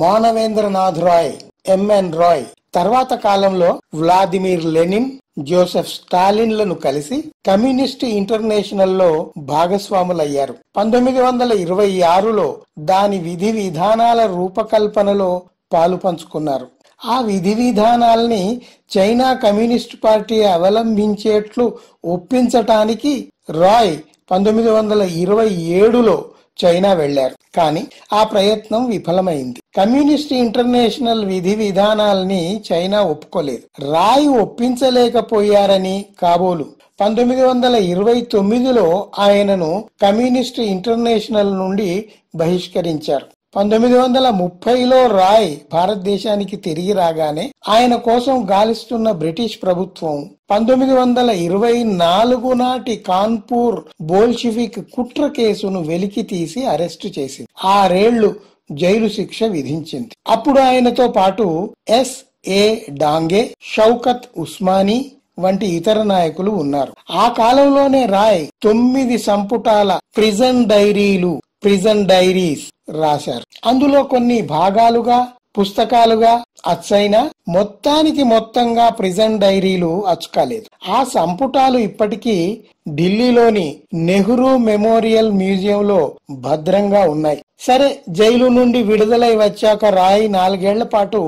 Manavendranath Roy MN Roy తర్వాత కాలంలో Vladimir Lenin Joseph స్టాలిన్లను కలిసి కమ్యూనిస్ట్ ఇంటర్నేషనల్లో భాగస్వాములయ్యారు పంతొమ్మిది వందల ఇరవై ఆరులో దాని విధి విధానాల రూపకల్పనలో పాలు పంచుకున్నారు ఆ విధి విధానాల్ని చైనా కమ్యూనిస్ట్ పార్టీ అవలంబించేట్లు ఒప్పించటానికి రాయ్ పంతొమ్మిది వందల ఇరవై ఏడులో చైనా వెళ్లారు కానీ ఆ ప్రయత్నం విఫలమైంది కమ్యూనిస్ట్ ఇంటర్నేషనల్ విధి విధానాల్ని చైనా ఒప్పుకోలేదు రాయ్ ఒప్పించలేకపోయారని కాబోలు పంతొమ్మిది వందల ఇరవై తొమ్మిదిలో ఆయనను కమ్యూనిస్ట్ ఇంటర్నేషనల్ నుండి బహిష్కరించారు పంతొమ్మిది వందల ముప్పైలో రాయ్ భారతదేశానికి తిరిగి రాగానే ఆయన కోసం గాలిస్తున్న బ్రిటిష్ ప్రభుత్వం పంతొమ్మిది వందల ఇరవై నాలుగు నాటి కాన్పూర్ బోల్షివిక్ కుట్ర కేసును వెలికి తీసి అరెస్టు చేసింది ఆరేళ్లు జైలు శిక్ష విధించింది అప్పుడు ఆయనతో పాటు ఎస్ ఏ డాంగే షౌకత్ ఉస్మానీ వంటి ఇతర నాయకులు ఉన్నారు ఆ కాలంలోనే రాయ్ తొమ్మిది సంపుటాల ప్రిజన్ డైరీలు ప్రిజన్ డైరీస్ రాశారు అందులో కొన్ని భాగాలుగా పుస్తకాలుగా అచ్చైనా మొత్తానికి మొత్తంగా ప్రిజన్ డైరీలు అచ్చుకాలేదు ఆ సంపుటాలు ఇప్పటికీ ఢిల్లీలోని నెహ్రూ మెమోరియల్ మ్యూజియంలో భద్రంగా ఉన్నాయి సరే జైలు నుండి విడుదలై వచ్చాక రాయ్ నాలుగేళ్ల పాటు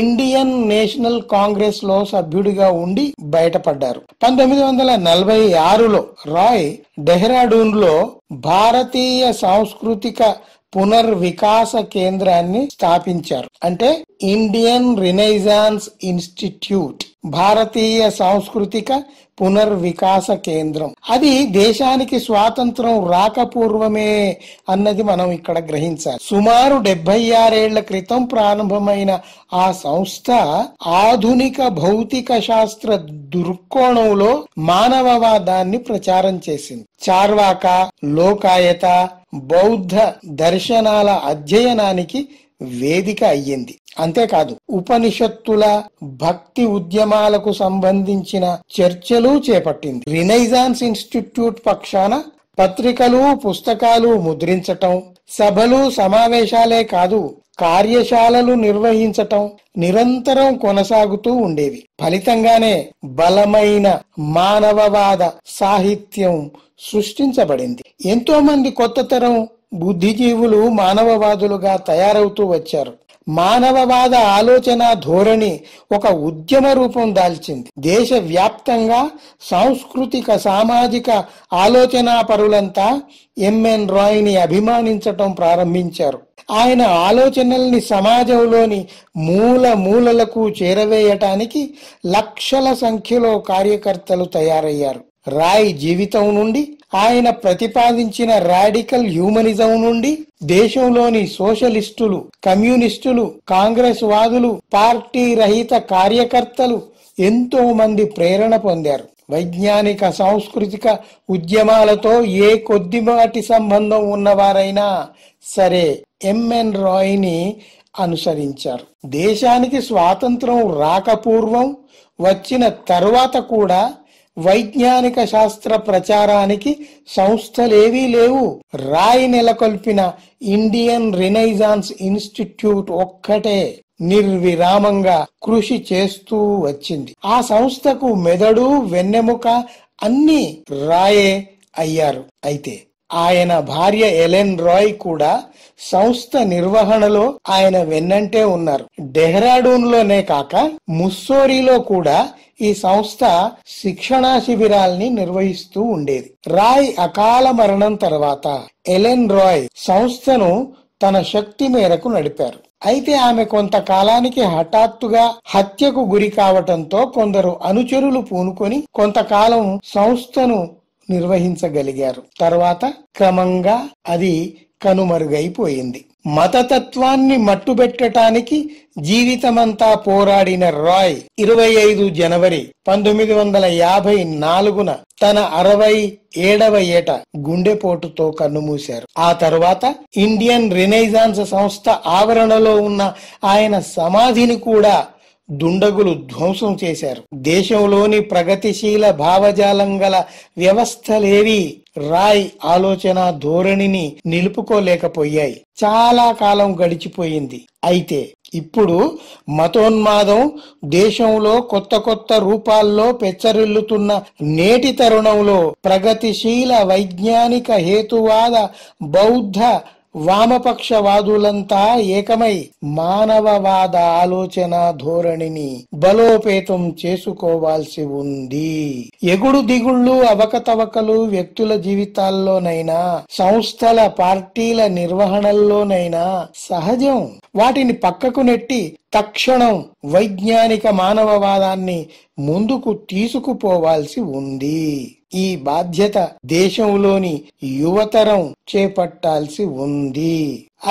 ఇండియన్ నేషనల్ కాంగ్రెస్ లో సభ్యుడిగా ఉండి బయటపడ్డారు పంతొమ్మిది వందల నలభై ఆరులో రాయ్ డెహ్రాడూన్ లో భారతీయ సాంస్కృతిక పునర్వికాస కేంద్రాన్ని స్థాపించారు అంటే ఇండియన్ రినైజాన్స్ ఇన్స్టిట్యూట్ భారతీయ సాంస్కృతిక పునర్వికాస కేంద్రం అది దేశానికి స్వాతంత్రం రాకపూర్వమే అన్నది మనం ఇక్కడ గ్రహించాలి సుమారు డెబ్బై ఆరేళ్ల క్రితం ప్రారంభమైన ఆ సంస్థ ఆధునిక భౌతిక శాస్త్ర దృక్కోణంలో మానవవాదాన్ని ప్రచారం చేసింది చార్వాక లోకాయత బౌద్ధ దర్శనాల అధ్యయనానికి వేదిక అయ్యింది అంతేకాదు ఉపనిషత్తుల భక్తి ఉద్యమాలకు సంబంధించిన చర్చలు చేపట్టింది రినైజాన్స్ ఇన్స్టిట్యూట్ పక్షాన పత్రికలు పుస్తకాలు ముద్రించటం సభలు సమావేశాలే కాదు కార్యశాలలు నిర్వహించటం నిరంతరం కొనసాగుతూ ఉండేవి ఫలితంగానే బలమైన మానవవాద సాహిత్యం సృష్టించబడింది ఎంతో మంది కొత్త తరం బుద్ధిజీవులు మానవవాదులుగా తయారవుతూ వచ్చారు మానవవాద ఆలోచన ధోరణి ఒక ఉద్యమ రూపం దాల్చింది దేశ వ్యాప్తంగా సాంస్కృతిక సామాజిక ఆలోచనా పరులంతా ఎంఎన్ రాయ్ని అభిమానించటం ప్రారంభించారు ఆయన ఆలోచనల్ని సమాజంలోని మూల మూలలకు చేరవేయటానికి లక్షల సంఖ్యలో కార్యకర్తలు తయారయ్యారు రాయ్ జీవితం నుండి ఆయన ప్రతిపాదించిన రాడికల్ హ్యూమనిజం నుండి దేశంలోని సోషలిస్టులు కమ్యూనిస్టులు కాంగ్రెస్ వాదులు పార్టీ రహిత కార్యకర్తలు ఎంతో మంది ప్రేరణ పొందారు వైజ్ఞానిక సాంస్కృతిక ఉద్యమాలతో ఏ కొద్దిపాటి సంబంధం ఉన్నవారైనా సరే ఎంఎన్ రాయ్ని అనుసరించారు దేశానికి స్వాతంత్రం రాకపూర్వం వచ్చిన తర్వాత కూడా వైజ్ఞానిక శాస్త్ర ప్రచారానికి సంస్థలేవీ లేవు రాయి నెలకొల్పిన ఇండియన్ రినైజాన్స్ ఇన్స్టిట్యూట్ ఒక్కటే నిర్విరామంగా కృషి చేస్తూ వచ్చింది ఆ సంస్థకు మెదడు వెన్నెముక అన్ని రాయే అయ్యారు అయితే ఆయన భార్య ఎలెన్ రాయ్ కూడా సంస్థ నిర్వహణలో ఆయన వెన్నంటే ఉన్నారు డెహ్రాడూన్ లోనే కాక ముస్సోరీలో కూడా ఈ సంస్థ శిక్షణా శిబిరాల్ని నిర్వహిస్తూ ఉండేది రాయ్ అకాల మరణం తర్వాత ఎలెన్ రాయ్ సంస్థను తన శక్తి మేరకు నడిపారు అయితే ఆమె కొంతకాలానికి హఠాత్తుగా హత్యకు గురి కావటంతో కొందరు అనుచరులు పూనుకొని కొంతకాలం సంస్థను నిర్వహించగలిగారు తర్వాత క్రమంగా అది కనుమరుగైపోయింది మతతత్వాన్ని మట్టుబెట్టడానికి జీవితమంతా పోరాడిన రాయ్ ఇరవై ఐదు జనవరి పంతొమ్మిది వందల యాభై నాలుగున తన అరవై ఏడవ ఏట గుండెపోటుతో కన్నుమూశారు ఆ తర్వాత ఇండియన్ రినైజాన్స్ సంస్థ ఆవరణలో ఉన్న ఆయన సమాధిని కూడా దుండగులు ధ్వంసం చేశారు దేశంలోని ప్రగతిశీల భావజాలం గల వ్యవస్థలేవి రాయ్ ఆలోచన ధోరణిని నిలుపుకోలేకపోయాయి చాలా కాలం గడిచిపోయింది అయితే ఇప్పుడు మతోన్మాదం దేశంలో కొత్త కొత్త రూపాల్లో పెచ్చరిల్లుతున్న నేటి తరుణంలో ప్రగతిశీల వైజ్ఞానిక హేతువాద బౌద్ధ వామపక్షవాదులంతా ఏకమై మానవవాద ఆలోచన ధోరణిని బలోపేతం చేసుకోవాల్సి ఉంది ఎగుడు దిగుళ్ళు అవకతవకలు వ్యక్తుల జీవితాల్లోనైనా సంస్థల పార్టీల నిర్వహణల్లోనైనా సహజం వాటిని పక్కకు నెట్టి తక్షణం వైజ్ఞానిక మానవవాదాన్ని ముందుకు తీసుకుపోవాల్సి ఉంది ఈ బాధ్యత దేశంలోని యువతరం చేపట్టాల్సి ఉంది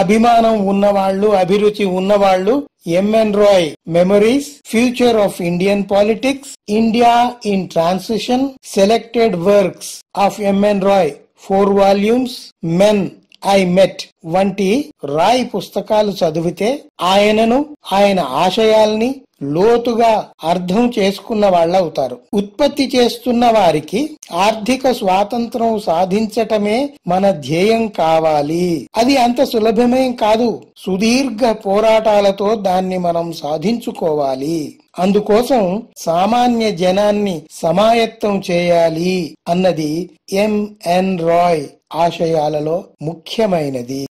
అభిమానం ఉన్నవాళ్లు అభిరుచి ఉన్నవాళ్లు MN Roy memories future of Indian politics India in transition selected works of MN Roy four volumes men I met వంటి రాయి పుస్తకాలు చదివితే ఆయనను ఆయన ఆశయాల్ని లోతుగా అర్థం చేసుకున్న వాళ్ళవుతారు ఉత్పత్తి చేస్తున్న వారికి ఆర్థిక స్వాతంత్రం సాధించటమే మన ధ్యేయం కావాలి అది అంత సులభమేం కాదు సుదీర్ఘ పోరాటాలతో దాన్ని మనం సాధించుకోవాలి అందుకోసం సామాన్య జనాన్ని సమాయత్తం చేయాలి అన్నది ఎంఎన్ రాయ్ ఆశయాలలో ముఖ్యమైనది